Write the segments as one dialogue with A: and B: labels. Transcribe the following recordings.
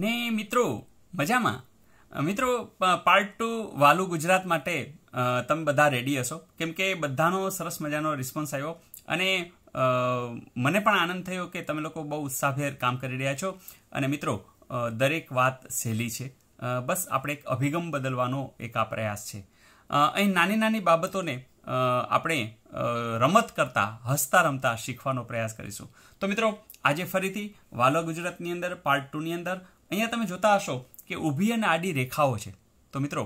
A: ને મિત્રો મજામાં મિત્રો પાર્ટ ટુ વાલુ ગુજરાત માટે તમે બધા રેડી હશો કેમ કે બધાનો સરસ મજાનો રિસ્પોન્સ આવ્યો અને મને પણ આનંદ થયો કે તમે લોકો બહુ ઉત્સાહભેર કામ કરી રહ્યા છો અને મિત્રો દરેક વાત સહેલી છે બસ આપણે એક અભિગમ બદલવાનો એક આ પ્રયાસ છે અહીં નાની નાની બાબતોને આપણે રમત કરતાં હસતા રમતા શીખવાનો પ્રયાસ કરીશું તો મિત્રો આજે ફરીથી વાલો ગુજરાતની અંદર પાર્ટ ટુની અંદર અહીંયા તમે જોતા હશો કે ઊભી અને આડી રેખાઓ છે તો મિત્રો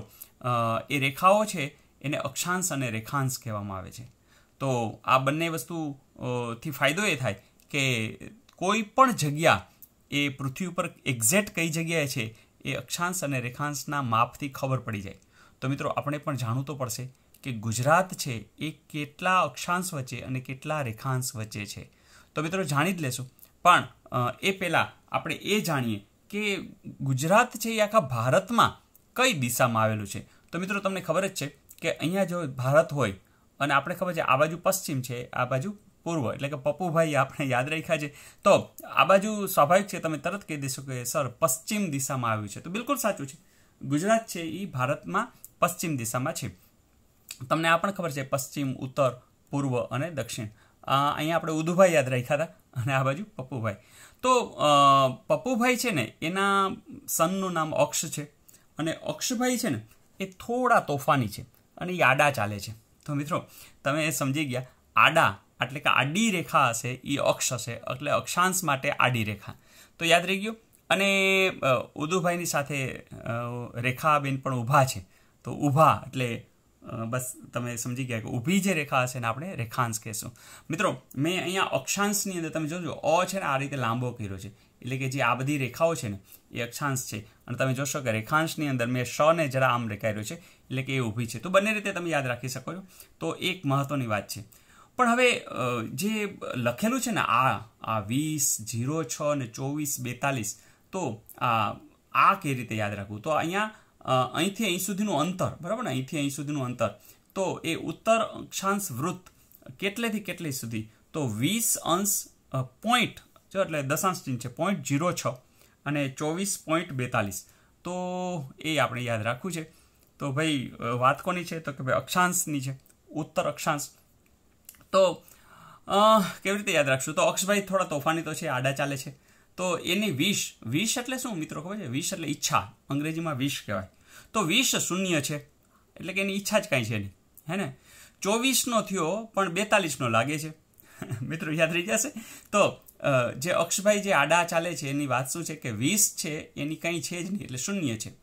A: એ રેખાઓ છે એને અક્ષાંશ અને રેખાંશ કહેવામાં આવે છે તો આ બંને વસ્તુથી ફાયદો એ થાય કે કોઈ પણ જગ્યા એ પૃથ્વી ઉપર એક્ઝેક્ટ કઈ જગ્યાએ છે એ અક્ષાંશ અને રેખાંશના માપથી ખબર પડી જાય તો મિત્રો આપણે પણ જાણવું તો પડશે કે ગુજરાત છે એ કેટલા અક્ષાંશ વચ્ચે અને કેટલા રેખાંશ વચ્ચે છે તો મિત્રો જાણી જ લેશું પણ એ પહેલાં આપણે એ જાણીએ કે ગુજરાત છે એ આખા ભારતમાં કઈ દિશામાં આવેલું છે તો મિત્રો તમને ખબર જ છે કે અહીંયા જો ભારત હોય અને આપણે ખબર છે આ બાજુ પશ્ચિમ છે આ બાજુ પૂર્વ એટલે કે પપ્પુભાઈ આપણે યાદ રાખ્યા છે તો આ બાજુ સ્વાભાવિક છે તમે તરત કહી દેશો કે સર પશ્ચિમ દિશામાં આવ્યું છે તો બિલકુલ સાચું છે ગુજરાત છે એ ભારતમાં પશ્ચિમ દિશામાં છે તમને આ પણ ખબર છે પશ્ચિમ ઉત્તર પૂર્વ અને દક્ષિણ અહીંયા આપણે ઉદુભાઈ યાદ રાખ્યા હતા અને આ બાજુ પપ્પુભાઈ તો પપ્પુભાઈ છે ને એના સનનું નામ અક્ષ છે અને અક્ષભાઈ છે ને એ થોડા તોફાની છે અને એ આડા ચાલે છે તો મિત્રો તમે એ સમજી ગયા આડા એટલે કે આડી રેખા હશે એ અક્ષ હશે એટલે અક્ષાંશ માટે આડી રેખા તો યાદ રહી ગયો અને ઉદુભાઈની સાથે રેખાબેન પણ ઊભા છે તો ઊભા એટલે બસ તમે સમજી ગયા કે ઊભી જે રેખા હશે ને આપણે રેખાંશ કહેશું મિત્રો મેં અહીંયા અક્ષાંશની અંદર તમે જોજો અ છે ને આ રીતે લાંબો કર્યો છે એટલે કે જે આ બધી રેખાઓ છે ને એ અક્ષાંશ છે અને તમે જોશો કે રેખાંશની અંદર મેં શને જરા આમ રેખાયેલો છે એટલે કે એ ઊભી છે તો બંને રીતે તમે યાદ રાખી શકો છો તો એક મહત્ત્વની વાત છે પણ હવે જે લખેલું છે ને આ આ વીસ જીરો છ ને ચોવીસ બેતાલીસ તો આ આ કઈ રીતે યાદ રાખવું તો અહીંયા અહીંથી અહીં સુધીનું અંતર બરાબર ને અહીંથી અહીં સુધીનું અંતર તો એ ઉત્તર અક્ષાંશ વૃત્ત કેટલેથી કેટલે સુધી તો વીસ અંશ પોઈન્ટ જો એટલે દશાંશ ચિહ્ન છે પોઈન્ટ ઝીરો છ અને ચોવીસ પોઈન્ટ બેતાલીસ તો એ આપણે યાદ રાખવું છે તો ભાઈ વાત કોની છે તો કે ભાઈ અક્ષાંશની છે ઉત્તર અક્ષાંશ તો કેવી રીતે યાદ રાખશું તો અક્ષભાઈ થોડા તોફાની તો છે આડા ચાલે છે તો એની વિશ વિશ એટલે શું મિત્રો ખબર છે વિશ એટલે ઈચ્છા અંગ્રેજીમાં વિશ કહેવાય તો વીસ શૂન્ય છે એટલે કે એની ઈચ્છા જ કાંઈ છે નહીં હે ને ચોવીસનો થયો પણ બેતાલીસનો લાગે છે મિત્રો યાદ રહી જશે તો જે અક્ષભાઈ જે આડા ચાલે છે એની વાત શું છે કે વીસ છે એની કંઈ છે જ નહીં એટલે શૂન્ય છે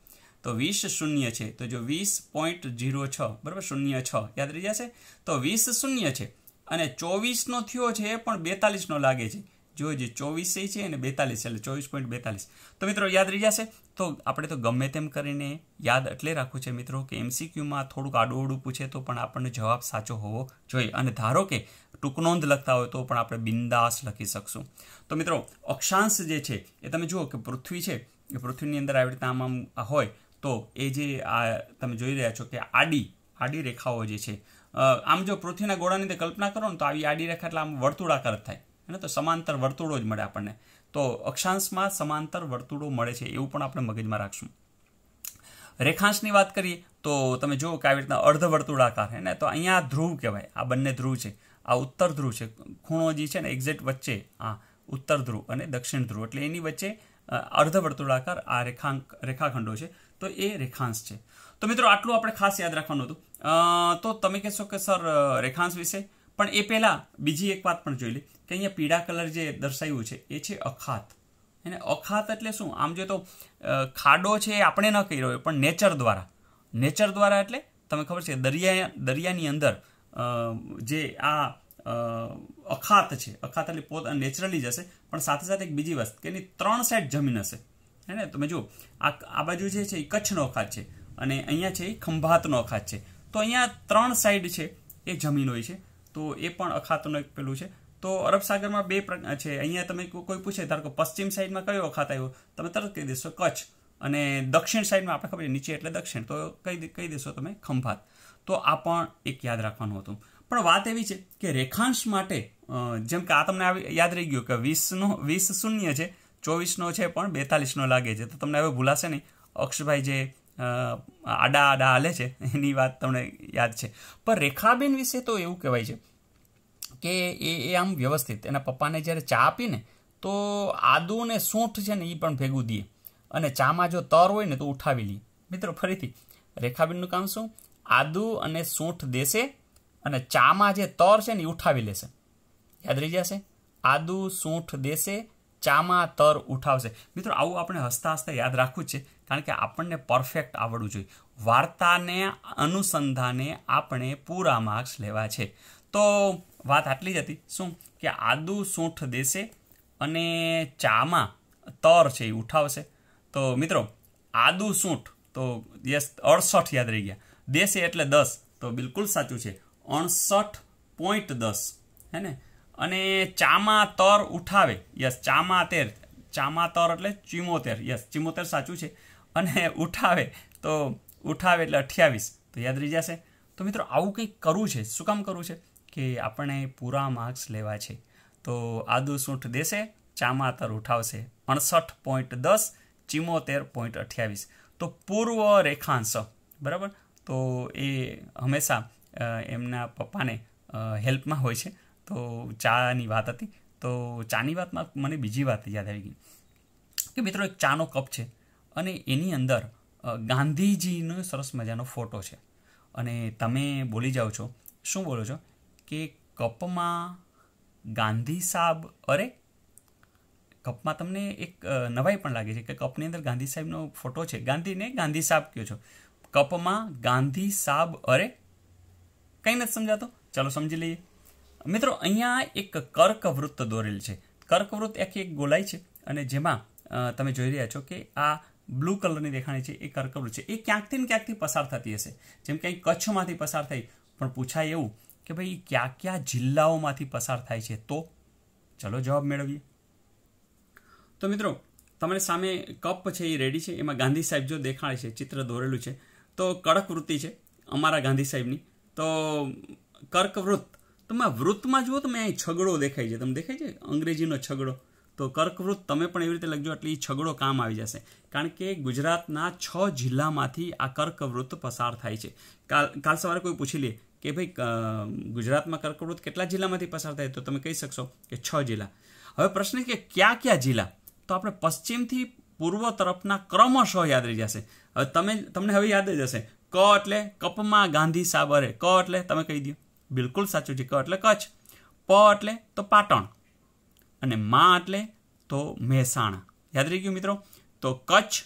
A: તો વીસ શૂન્ય છે તો જો વીસ પોઈન્ટ જીરો છ બરાબર શૂન્ય છ યાદ રહી જશે તો વીસ શૂન્ય છે અને ચોવીસનો થયો છે પણ બેતાલીસનો લાગે છે જો જે ચોવીસે છે અને બેતાલીસ એટલે ચોવીસ પોઈન્ટ બેતાલીસ તો મિત્રો યાદ રહી જશે તો આપણે તો ગમે તેમ કરીને યાદ એટલે રાખવું છે મિત્રો કે એમસીક્યુમાં થોડુંક આડું પૂછે તો પણ આપણને જવાબ સાચો હોવો જોઈએ અને ધારો કે ટૂંકનોંધ લખતા હોય તો પણ આપણે બિંદાસ લખી શકશું તો મિત્રો અક્ષાંશ જે છે એ તમે જુઓ કે પૃથ્વી છે એ પૃથ્વીની અંદર આવી રીતે આમ હોય તો એ જે આ તમે જોઈ રહ્યા છો કે આડી આડી રેખાઓ જે છે આમ જો પૃથ્વીના ગોળાની કલ્પના કરો ને તો આવી આડી રેખા એટલે આમ વર્તુળાકાર જ થાય એને તો સમાંતર વર્તુળો જ મળે આપણને તો અક્ષાંશમાં સમાંતર વર્તુળો મળે છે એવું પણ આપણે મગજમાં રાખશું રેખાંશની વાત કરીએ તો તમે જુઓ કે આવી રીતના અર્ધવર્તુળાકાર હે ને તો અહીંયા ધ્રુવ કહેવાય આ બંને ધ્રુવ છે આ ઉત્તર ધ્રુવ છે ખૂણો જે છે ને એક્ઝેક્ટ વચ્ચે આ ઉત્તર ધ્રુવ અને દક્ષિણ ધ્રુવ એટલે એની વચ્ચે અર્ધવર્તુળાકાર આ રેખાંક રેખાખંડો છે તો એ રેખાંશ છે તો મિત્રો આટલું આપણે ખાસ યાદ રાખવાનું હતું તો તમે કહેશો કે સર રેખાંશ વિશે પણ એ પહેલાં બીજી એક વાત પણ જોઈ લે કે અહીંયા પીળા કલર જે દર્શાવ્યું છે એ છે અખાત અને અખાત એટલે શું આમ જો તો ખાડો છે એ આપણે ન કહી રહ્યો પણ નેચર દ્વારા નેચર દ્વારા એટલે તમે ખબર છે દરિયા દરિયાની અંદર જે આ અખાત છે અખાત એટલે પોત નેચરલી જશે પણ સાથે સાથે એક બીજી વસ્તુ કે એની ત્રણ સાઈડ જમીન હશે હે તમે જુઓ આ આ બાજુ જે છે એ કચ્છનો અખાત છે અને અહીંયા છે એ ખંભાતનો અખાત છે તો અહીંયા ત્રણ સાઈડ છે એ જમીન હોય છે તો એ પણ અખાતનો એક પેલું છે તો અરબ સાગરમાં બે છે અહીંયા તમે કોઈ પૂછે ધારો કે પશ્ચિમ સાઈડમાં કયો અખાત આવ્યો તમે તરત કહી દેશો કચ્છ અને દક્ષિણ સાઈડમાં આપણે ખબર નીચે એટલે દક્ષિણ તો કહી કહી દેશો તમે ખંભાત તો આ પણ એક યાદ રાખવાનું હતું પણ વાત એવી છે કે રેખાંશ માટે જેમ કે આ તમને યાદ રહી ગયું કે વીસનો વીસ શૂન્ય છે ચોવીસનો છે પણ બેતાલીસનો લાગે છે તો તમને હવે ભૂલાશે નહીં અક્ષભાઈ જે આડા આડા હાલે છે એની વાત તમને યાદ છે પણ રેખાબેન વિશે તો એવું કહેવાય છે કે એ એ આમ વ્યવસ્થિત એના પપ્પાને જ્યારે ચા આપીને તો આદુ ને સૂંઠ છે ને એ પણ ભેગું દઈએ અને ચામાં જો તર હોય ને તો ઉઠાવી લઈએ મિત્રો ફરીથી રેખાબેનનું કામ શું આદુ અને સૂંઠ દેશે અને ચામાં જે તર છે ને એ ઉઠાવી લેશે યાદ રહી જશે આદુ સૂંઠ દેશે ચામાં તર ઉઠાવશે મિત્રો આવું આપણે હસતા હસતા યાદ રાખવું જ છે કારણ કે આપણને પરફેક્ટ આવડવું જોઈએ વાર્તાને અનુસંધાને આપણે પૂરા માર્ક્સ લેવા છે તો વાત આટલી જ હતી શું કે આદુ સૂંઠ દેશે અને ચામાં તર છે એ ઉઠાવશે તો મિત્રો આદુ સૂંઠ તો યસ અડસઠ યાદ રહી ગયા દેશે એટલે દસ તો બિલકુલ સાચું છે અણસઠ પોઈન્ટ દસ હે ને અને ચામાં તર ઉઠાવે યસ ચામાતેર ચામાતર એટલે ચિમોતેર યસ ચિમોતેર સાચું છે અને ઉઠાવે તો ઉઠાવે એટલે અઠ્યાવીસ તો યાદ રહી જશે તો મિત્રો આવું કંઈક કરવું છે શું કામ કરવું છે કે આપણે પૂરા માર્ક્સ લેવા છે તો આદુ સૂંઠ દેશે ચામાતર ઉઠાવશે અડસઠ પોઈન્ટ દસ ચિમોતેર પોઈન્ટ અઠ્યાવીસ તો પૂર્વ રેખાંશ બરાબર તો એ હંમેશા એમના પપ્પાને હેલ્પમાં હોય છે તો ચાની વાત હતી તો ચાની વાતમાં મને બીજી વાત યાદ આવી ગઈ કે મિત્રો એક ચાનો કપ છે અને એની અંદર ગાંધીજીનો સરસ મજાનો ફોટો છે અને તમે બોલી જાઓ છો શું બોલો છો કે કપમાં ગાંધી સાબ અરે કપમાં તમને એક નવાઈ પણ લાગે છે કે કપની અંદર ગાંધી સાહેબનો ફોટો છે ગાંધીને ગાંધી સાબ કહો છો કપમાં ગાંધી સાબ અરે કંઈ નથી સમજાતો ચાલો સમજી લઈએ મિત્રો અહીંયા એક કર્કવૃત્ત દોરેલ છે કર્કવૃત્ત એક એક ગોલાઈ છે અને જેમાં તમે જોઈ રહ્યા છો કે આ બ્લુ કલરની દેખાણી છે એ કર્કવૃત્ત છે એ ક્યાંકથી ને ક્યાંકથી પસાર થતી હશે જેમ કે કચ્છમાંથી પસાર થઈ પણ પૂછાય એવું કે ભાઈ કયા કયા જિલ્લાઓમાંથી પસાર થાય છે તો ચલો જવાબ મેળવીએ તો મિત્રો તમારી સામે કપ છે એ રેડી છે એમાં ગાંધી સાહેબ જો દેખાડે છે ચિત્ર દોરેલું છે તો કડક વૃત્તિ છે અમારા ગાંધી સાહેબની તો કર્કવૃત્ત તો મેં વૃત્તમાં જુઓ તમે અહીં છગડો દેખાય છે તમને દેખાય છે અંગ્રેજીનો છગડો તો કર્કવૃત્ત તમે પણ એવી રીતે લખજો એટલે એ છગડો કામ આવી જશે કારણ કે ગુજરાતના છ જિલ્લામાંથી આ કર્કવૃત્ત પસાર થાય છે કાલ કાલ સવારે કોઈ પૂછી લે કે ભાઈ ગુજરાતમાં કર્કવૃત કેટલા જિલ્લામાંથી પસાર થાય તો તમે કહી શકશો કે છ જિલ્લા હવે પ્રશ્ન કે કયા કયા જિલ્લા તો આપણે પશ્ચિમથી પૂર્વ તરફના ક્રમશઃ યાદ રહી જશે હવે તમે તમને હવે યાદ જ હશે ક એટલે કપમાં ગાંધી સાબરે ક એટલે તમે કહી દો બિલકુલ સાચું છે ક એટલે કચ્છ પ એટલે તો પાટણ અને મા એટલે તો મહેસાણા યાદ રહી ગયું મિત્રો તો કચ્છ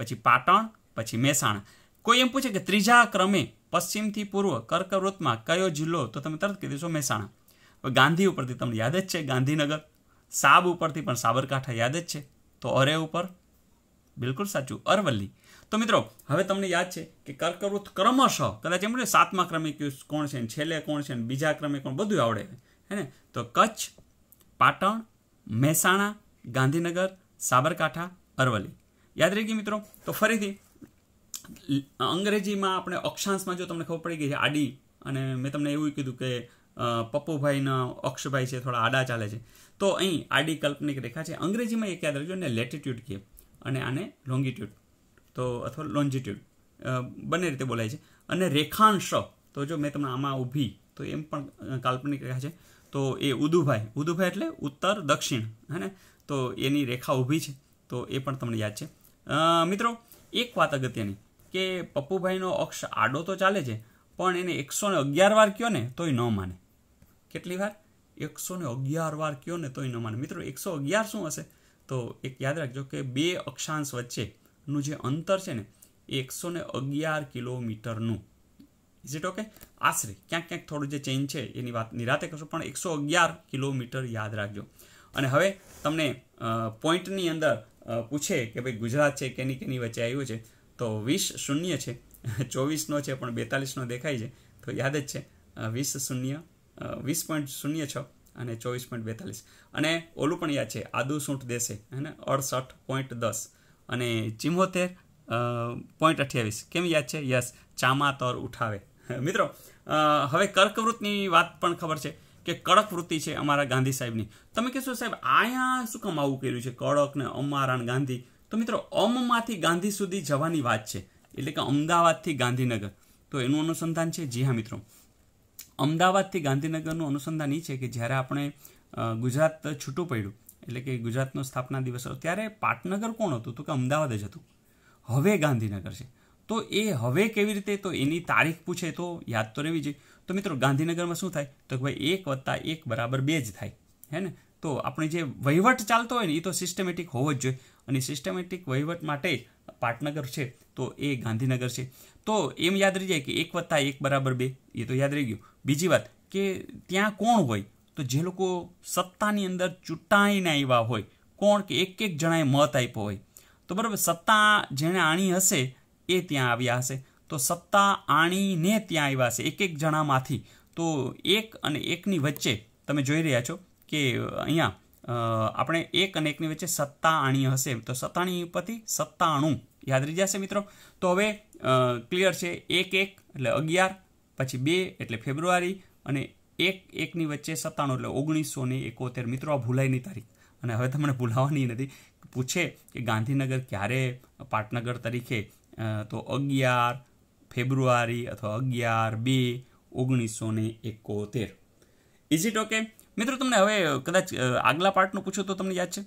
A: પછી પાટણ પછી મહેસાણા કોઈ એમ પૂછે કે ત્રીજા ક્રમે પશ્ચિમથી પૂર્વ કર્કવૃતમાં કયો જિલ્લો તો તમે તરત કહી દેશો મહેસાણા ગાંધી ઉપરથી તમને યાદ જ છે ગાંધીનગર સાબ ઉપરથી પણ સાબરકાંઠા યાદ જ છે તો અરે ઉપર બિલકુલ સાચું અરવલ્લી તો મિત્રો હવે તમને યાદ છે કે કર્કવૃત ક્રમશઃ કદાચ એમ સાતમા ક્રમે કોણ છે છેલ્લે કોણ છે બીજા ક્રમે કોણ બધું આવડે હે ને તો કચ્છ પાટણ મહેસાણા ગાંધીનગર સાબરકાંઠા અરવલ્લી યાદ રહી ગઈ મિત્રો તો ફરીથી અંગ્રેજીમાં આપણે અક્ષાંશમાં જો તમને ખબર પડી ગઈ છે આડી અને મેં તમને એવું કીધું કે પપ્પુભાઈના અક્ષભાઈ છે થોડા આડા ચાલે છે તો અહીં આડી કાલ્પનિક રેખા છે અંગ્રેજીમાં એક યાદ રાખજો ને લેટિટ્યુડ કહે અને આને લોંગિટ્યુડ તો અથવા લોન્જિટ્યુડ બંને રીતે બોલાય છે અને રેખાંશ તો જો મેં તમને આમાં ઊભી તો એમ પણ કાલ્પનિક રેખા છે તો એ ઉદુભાઈ ઉદુભાઈ એટલે ઉત્તર દક્ષિણ હે ને તો એની રેખા ઊભી છે તો એ પણ તમને યાદ છે મિત્રો એક વાત અગત્યની કે પપ્પુભાઈનો અક્ષ આડો તો ચાલે છે પણ એને એકસો ને અગિયાર વાર કયો ને તોય ન માને કેટલી વાર એકસો ને અગિયાર વાર કયો ને તોય ન માને મિત્રો એકસો અગિયાર શું હશે તો એક યાદ રાખજો કે બે અક્ષાંશ વચ્ચેનું જે અંતર છે ને એકસો ને અગિયાર કિલોમીટરનું ઇઝ ઇટ ઓકે આશરે ક્યાંક ક્યાંક થોડું જે ચેન્જ છે એની વાત નિરાતે કરશો પણ એકસો અગિયાર કિલોમીટર યાદ રાખજો અને હવે તમને પોઈન્ટની અંદર પૂછે કે ભાઈ ગુજરાત છે કેની કેની વચ્ચે આવ્યું છે તો વીસ શૂન્ય છે ચોવીસનો છે પણ બેતાલીસનો દેખાય છે તો યાદ જ છે વીસ શૂન્ય વીસ પોઈન્ટ શૂન્ય છ અને ચોવીસ પોઈન્ટ બેતાલીસ અને ઓલું પણ યાદ છે આદુ સૂંઠ દેશે હે ને અડસઠ પોઈન્ટ દસ અને ચિમ્હોતેર પોઈન્ટ અઠ્યાવીસ કેમ યાદ છે યસ ચામા તર ઉઠાવે મિત્રો હવે કર્કવૃત્તની વાત પણ ખબર છે કે કડક વૃત્તિ છે અમારા ગાંધી સાહેબની તમે કહેશો સાહેબ અહીંયા શું કામ આવું કર્યું છે કડક ને અમારા ગાંધી તો મિત્રો અમમાંથી ગાંધી સુધી જવાની વાત છે એટલે કે અમદાવાદથી ગાંધીનગર તો એનું અનુસંધાન છે જી હા મિત્રો અમદાવાદથી ગાંધીનગરનું અનુસંધાન એ છે કે જ્યારે આપણે ગુજરાત છૂટું પડ્યું એટલે કે ગુજરાતનો સ્થાપના દિવસ હતો ત્યારે પાટનગર કોણ હતું તો કે અમદાવાદ જ હતું હવે ગાંધીનગર છે તો એ હવે કેવી રીતે તો એની તારીખ પૂછે તો યાદ તો રહેવી જોઈએ તો મિત્રો ગાંધીનગરમાં શું થાય તો કે ભાઈ એક વત્તા એક બરાબર બે જ થાય હે ને તો આપણે જે વહીવટ ચાલતો હોય ને એ તો સિસ્ટમેટિક હોવો જ જોઈએ અને સિસ્ટમેટિક વહીવટ માટે પાટનગર છે તો એ ગાંધીનગર છે તો એમ યાદ રહી જાય કે એક વત્તા એક બરાબર બે એ તો યાદ રહી ગયું બીજી વાત કે ત્યાં કોણ હોય તો જે લોકો સત્તાની અંદર ચૂંટાઈને આવ્યા હોય કોણ કે એક એક જણાએ મત આપ્યો હોય તો બરાબર સત્તા જેણે આણી હશે એ ત્યાં આવ્યા હશે તો સત્તા આણીને ત્યાં આવ્યા હશે એક એક જણામાંથી તો એક અને એકની વચ્ચે તમે જોઈ રહ્યા છો કે અહીંયા આપણે એક અને એકની વચ્ચે સત્તાણી હશે તો સત્તાણી ઉપરથી સત્તાણું યાદ રહી જશે મિત્રો તો હવે ક્લિયર છે એક એક એટલે અગિયાર પછી બે એટલે ફેબ્રુઆરી અને એક એકની વચ્ચે સત્તાણું એટલે ઓગણીસો ને એકોતેર મિત્રો આ ભૂલાયની તારીખ અને હવે તમને ભૂલાવાની નથી પૂછે કે ગાંધીનગર ક્યારે પાટનગર તરીકે તો અગિયાર ફેબ્રુઆરી અથવા અગિયાર બે ઓગણીસો ને એકોતેર ઇઝ ઇટ ઓકે મિત્રો તમને હવે કદાચ આગલા પાર્ટનું પૂછો તો તમને યાદ છે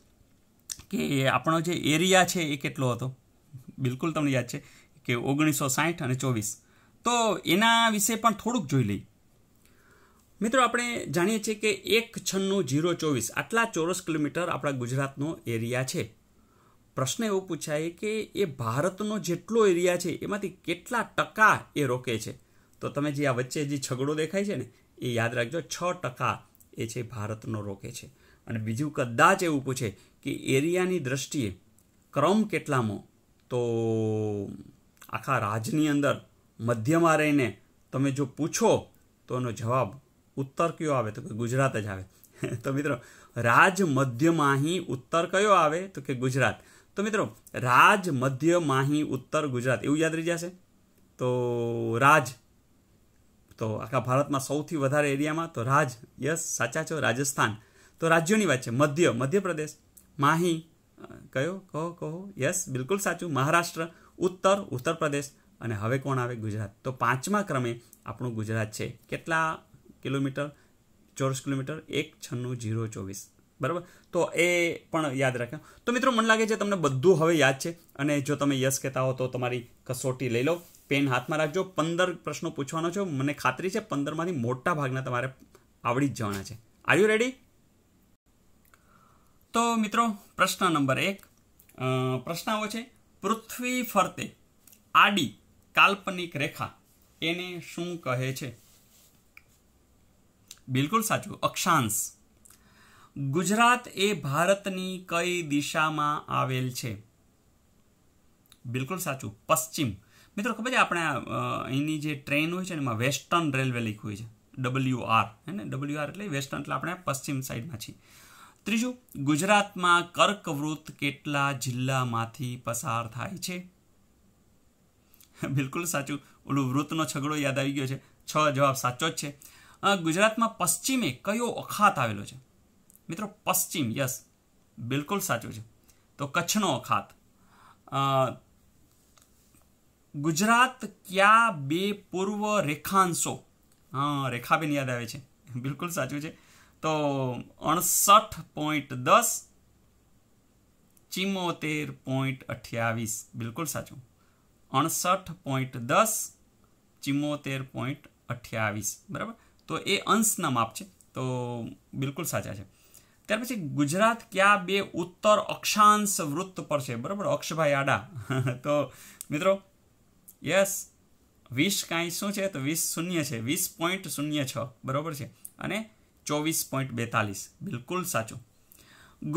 A: કે આપણો જે એરિયા છે એ કેટલો હતો બિલકુલ તમને યાદ છે કે ઓગણીસો સાહીઠ અને ચોવીસ તો એના વિશે પણ થોડુંક જોઈ લઈ મિત્રો આપણે જાણીએ છીએ કે એક છન્નું જીરો ચોવીસ આટલા ચોરસ કિલોમીટર આપણા ગુજરાતનો એરિયા છે પ્રશ્ન એવો પૂછાય કે એ ભારતનો જેટલો એરિયા છે એમાંથી કેટલા ટકા એ રોકે છે તો તમે જે આ વચ્ચે જે છગડો દેખાય છે ને એ યાદ રાખજો છ ટકા એ છે ભારતનો રોકે છે અને બીજું કદાચ એવું પૂછે કે એરિયાની દ્રષ્ટિએ ક્રમ કેટલામાં તો આખા રાજની અંદર મધ્યમાં રહીને તમે જો પૂછો તો એનો જવાબ ઉત્તર કયો આવે તો કે ગુજરાત જ આવે તો મિત્રો રાજ મધ્ય માહી ઉત્તર કયો આવે તો કે ગુજરાત તો મિત્રો રાજ મધ્ય માહી ઉત્તર ગુજરાત એવું યાદ રહી જશે તો રાજ તો આખા ભારતમાં સૌથી વધારે એરિયામાં તો રાજ યસ સાચા છો રાજસ્થાન તો રાજ્યોની વાત છે મધ્ય મધ્યપ્રદેશ માહી કયો કહો કહો યસ બિલકુલ સાચું મહારાષ્ટ્ર ઉત્તર ઉત્તરપ્રદેશ અને હવે કોણ આવે ગુજરાત તો પાંચમા ક્રમે આપણું ગુજરાત છે કેટલા કિલોમીટર ચોરસ કિલોમીટર એક છન્નું જીરો ચોવીસ બરાબર તો એ પણ યાદ રાખ્યો તો મિત્રો મને લાગે છે તમને બધું હવે યાદ છે અને જો તમે યસ કહેતા હો તો તમારી કસોટી લઈ લો પેન હાથમાં રાખજો પંદર પ્રશ્નો પૂછવાનો છે મને ખાતરી છે પંદરમાંથી મોટા ભાગના તમારે આવડી જ જવાના છે આર યુ રેડી તો મિત્રો પ્રશ્ન નંબર એક પ્રશ્ન આવો છે પૃથ્વી ફરતે આડી કાલ્પનિક રેખા એને શું કહે છે બિલકુલ સાચું અક્ષાંશ ગુજરાત એ ભારતની કઈ દિશામાં આવેલ છે બિલકુલ સાચું પશ્ચિમ મિત્રો ખબર છે આપણે અહીંની જે ટ્રેન હોય છે ને એમાં વેસ્ટર્ન રેલવે લીક હોય છે ડબલ્યુ આર હે ને ડબલ્યુ આર એટલે વેસ્ટર્ન એટલે આપણે પશ્ચિમ સાઈડમાં છીએ ત્રીજું ગુજરાતમાં કર્કવૃત્ત કેટલા જિલ્લામાંથી પસાર થાય છે બિલકુલ સાચું ઓલું વૃત્તનો છગડો યાદ આવી ગયો છે છ જવાબ સાચો જ છે ગુજરાતમાં પશ્ચિમે કયો અખાત આવેલો છે મિત્રો પશ્ચિમ યસ બિલકુલ સાચો છે તો કચ્છનો અખાત ગુજરાત ક્યાં બે પૂર્વ રેખાંશો હા રેખાબેન યાદ આવે છે બિલકુલ સાચું છે તો અણસઠ પોઈન્ટ દસ ચિમોતેર પોઈન્ટ અઠ્યાવીસ બિલકુલ સાચું અણસઠ પોઈન્ટ દસ ચિમોતેર પોઈન્ટ અઠ્યાવીસ બરાબર તો એ અંશના માપ છે તો બિલકુલ સાચા છે ત્યાર પછી ગુજરાત ક્યાં બે ઉત્તર અક્ષાંશ વૃત્ત પર છે બરાબર અક્ષભાઈ આડા તો મિત્રો યસ વીસ કાંઈ શું છે તો વીસ શૂન્ય છે વીસ પોઈન્ટ શૂન્ય છ બરાબર છે અને ચોવીસ પોઈન્ટ બેતાલીસ બિલકુલ સાચું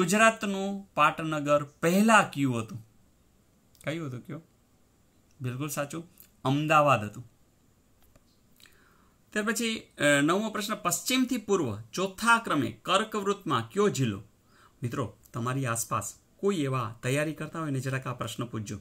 A: ગુજરાતનું પાટનગર પહેલાં કયું હતું કયું હતું કયું બિલકુલ સાચું અમદાવાદ હતું ત્યાર પછી નવમો પ્રશ્ન પશ્ચિમથી પૂર્વ ચોથા ક્રમે કર્કવૃત્તમાં કયો જિલ્લો મિત્રો તમારી આસપાસ કોઈ એવા તૈયારી કરતા હોય ને જરાક આ પ્રશ્ન પૂછજો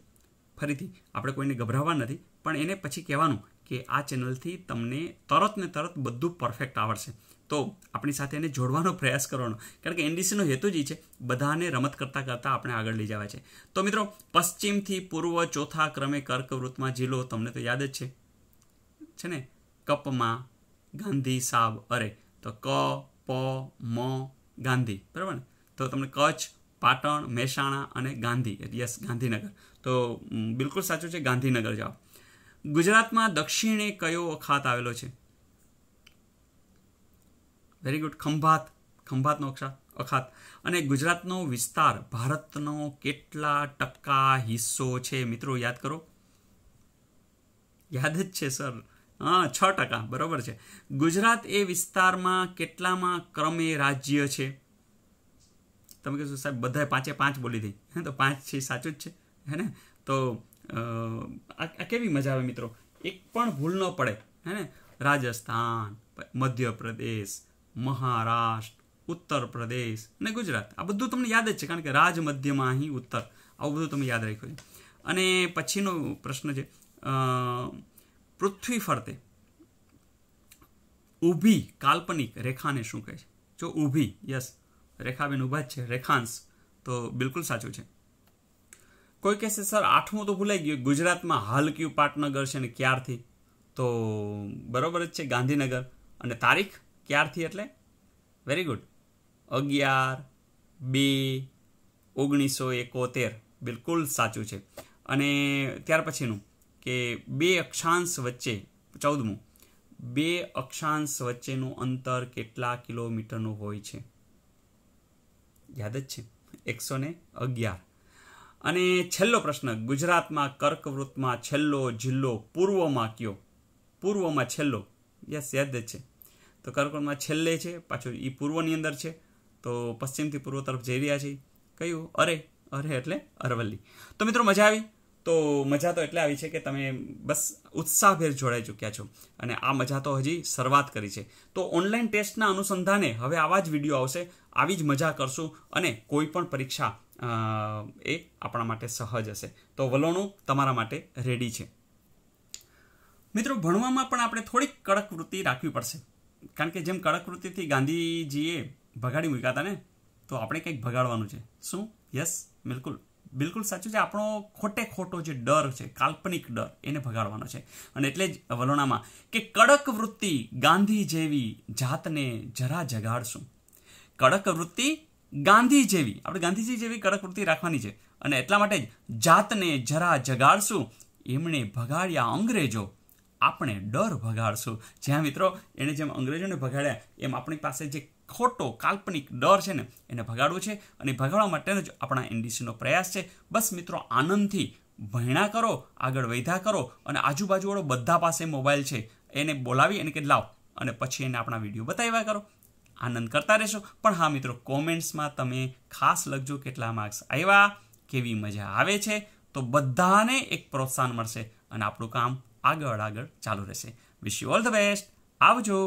A: ફરીથી આપણે કોઈને ગભરાવવા નથી પણ એને પછી કહેવાનું કે આ ચેનલથી તમને તરત ને તરત બધું પરફેક્ટ આવડશે તો આપણી સાથે એને જોડવાનો પ્રયાસ કરવાનો કારણ કે એનડીસીનો હેતુ જ છે બધાને રમત કરતાં કરતાં આપણે આગળ લઈ જવાય છે તો મિત્રો પશ્ચિમથી પૂર્વ ચોથા ક્રમે કર્કવૃત્તમાં જિલ્લો તમને તો યાદ જ છે છે ને કપમાં ગાંધી સાબ અરે તો ક પ મ ગાંધી બરાબર ને તો તમને કચ્છ પાટણ મહેસાણા અને ગાંધી યસ ગાંધીનગર તો બિલકુલ સાચું છે ગાંધીનગર જાઓ ગુજરાતમાં દક્ષિણે કયો અખાત આવેલો છે વેરી ગુડ ખંભાત ખંભાતનો અખાત અને ગુજરાતનો વિસ્તાર ભારતનો કેટલા ટકા હિસ્સો છે મિત્રો યાદ કરો યાદ જ છે સર હા છ ટકા બરાબર છે ગુજરાત એ વિસ્તારમાં કેટલામાં ક્રમે રાજ્ય છે તમે કહેશો સાહેબ બધાએ પાંચે પાંચ બોલી દઈ તો પાંચ છે સાચું જ છે હે ને તો આ કેવી મજા આવે મિત્રો એક પણ ભૂલ ન પડે હે ને રાજસ્થાન મધ્યપ્રદેશ મહારાષ્ટ્ર ઉત્તર પ્રદેશ અને ગુજરાત આ બધું તમને યાદ જ છે કારણ કે રાજ મધ્યમાં અહીં ઉત્તર આવું બધું તમે યાદ રાખ્યું છે અને પછીનો પ્રશ્ન છે પૃથ્વી ફરતે ઊભી કાલ્પનિક રેખાને શું કહે છે જો ઊભી યસ રેખાબેન ઊભા જ છે રેખાંશ તો બિલકુલ સાચું છે કોઈ કહેશે સર આઠમું તો ભૂલાઈ ગયું ગુજરાતમાં હાલ કયું પાટનગર છે ને ક્યારથી તો બરાબર જ છે ગાંધીનગર અને તારીખ ક્યારથી એટલે વેરી ગુડ અગિયાર બે ઓગણીસો એકોતેર બિલકુલ સાચું છે અને ત્યાર પછીનું કે બે અક્ષાંશ વચ્ચે ચૌદમું બે અક્ષાંશ વચ્ચેનું અંતર કેટલા કિલોમીટરનું હોય છે યાદ જ છે એકસો ને અગિયાર અને છેલ્લો પ્રશ્ન ગુજરાતમાં કર્કવૃતમાં છેલ્લો જિલ્લો પૂર્વમાં કયો પૂર્વમાં છેલ્લો યસ યાદ છે તો કર્કવૃતમાં છેલ્લે છે પાછું એ પૂર્વની અંદર છે તો પશ્ચિમથી પૂર્વ તરફ જઈ રહ્યા છે કયું અરે અરે એટલે અરવલ્લી તો મિત્રો મજા આવી તો મજા તો એટલે આવી છે કે તમે બસ ઉત્સાહભેર જોડાઈ ચૂક્યા છો અને આ મજા તો હજી શરૂઆત કરી છે તો ઓનલાઈન ટેસ્ટના અનુસંધાને હવે આવા જ વિડીયો આવશે આવી જ મજા કરશું અને કોઈ પણ પરીક્ષા એ આપણા માટે સહજ હશે તો વલણું તમારા માટે રેડી છે મિત્રો ભણવામાં પણ આપણે થોડીક કડક વૃત્તિ રાખવી પડશે કારણ કે જેમ કડક વૃત્તિથી ગાંધીજીએ ભગાડી મૂક્યા હતા ને તો આપણે કંઈક ભગાડવાનું છે શું યસ બિલકુલ બિલકુલ સાચું છે આપણો ખોટે ખોટો જે ડર છે કાલ્પનિક ડર એને ભગાડવાનો છે અને એટલે જ વલોણામાં કે કડક વૃત્તિ ગાંધી જેવી જાતને જરા જગાડશું કડક વૃત્તિ ગાંધી જેવી આપણે ગાંધીજી જેવી કડક રાખવાની છે અને એટલા માટે જ જાતને જરા જગાડશું એમણે ભગાડ્યા અંગ્રેજો આપણે ડર ભગાડશું જ્યાં મિત્રો એણે જેમ અંગ્રેજોને ભગાડ્યા એમ આપણી પાસે જે ખોટો કાલ્પનિક ડર છે ને એને ભગાડવું છે અને ભગાડવા માટેનો જ આપણા એનડીસીનો પ્રયાસ છે બસ મિત્રો આનંદથી ભણ્યા કરો આગળ વૈધા કરો અને આજુબાજુવાળો બધા પાસે મોબાઈલ છે એને બોલાવી એને કે લાવ અને પછી એને આપણા વિડીયો બતાવ્યા કરો આનંદ કરતા રહેશો પણ હા મિત્રો કોમેન્ટ્સમાં તમે ખાસ લખજો કેટલા માર્ક્સ આવ્યા કેવી મજા આવે છે તો બધાને એક પ્રોત્સાહન મળશે અને આપણું કામ આગળ આગળ ચાલુ રહેશે wish you all the best આવજો